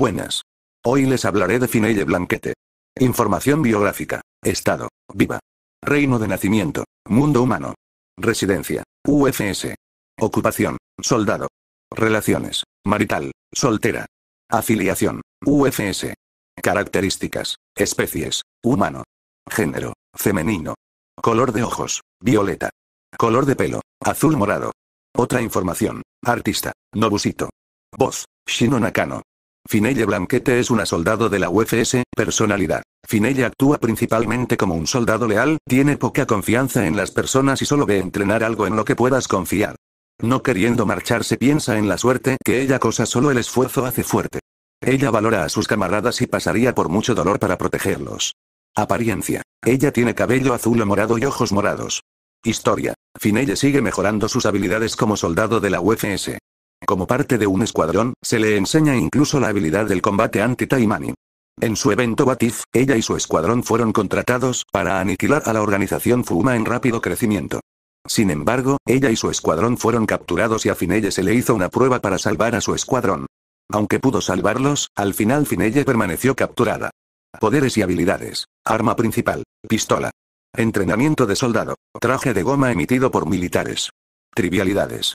Buenas. Hoy les hablaré de Finelle Blanquete. Información biográfica. Estado. Viva. Reino de nacimiento. Mundo humano. Residencia. UFS. Ocupación. Soldado. Relaciones. Marital. Soltera. Afiliación. UFS. Características. Especies. Humano. Género. Femenino. Color de ojos. Violeta. Color de pelo. Azul morado. Otra información. Artista. Nobusito. Voz. Shinonakano. Finelle Blanquete es una soldado de la UFS, personalidad. Finelle actúa principalmente como un soldado leal, tiene poca confianza en las personas y solo ve entrenar algo en lo que puedas confiar. No queriendo marcharse piensa en la suerte que ella cosa solo el esfuerzo hace fuerte. Ella valora a sus camaradas y pasaría por mucho dolor para protegerlos. Apariencia. Ella tiene cabello azul o morado y ojos morados. Historia. Finelle sigue mejorando sus habilidades como soldado de la UFS como parte de un escuadrón, se le enseña incluso la habilidad del combate anti-Taimani. En su evento Batif, ella y su escuadrón fueron contratados para aniquilar a la organización Fuma en rápido crecimiento. Sin embargo, ella y su escuadrón fueron capturados y a Finelle se le hizo una prueba para salvar a su escuadrón. Aunque pudo salvarlos, al final Finelle permaneció capturada. Poderes y habilidades. Arma principal. Pistola. Entrenamiento de soldado. Traje de goma emitido por militares. Trivialidades.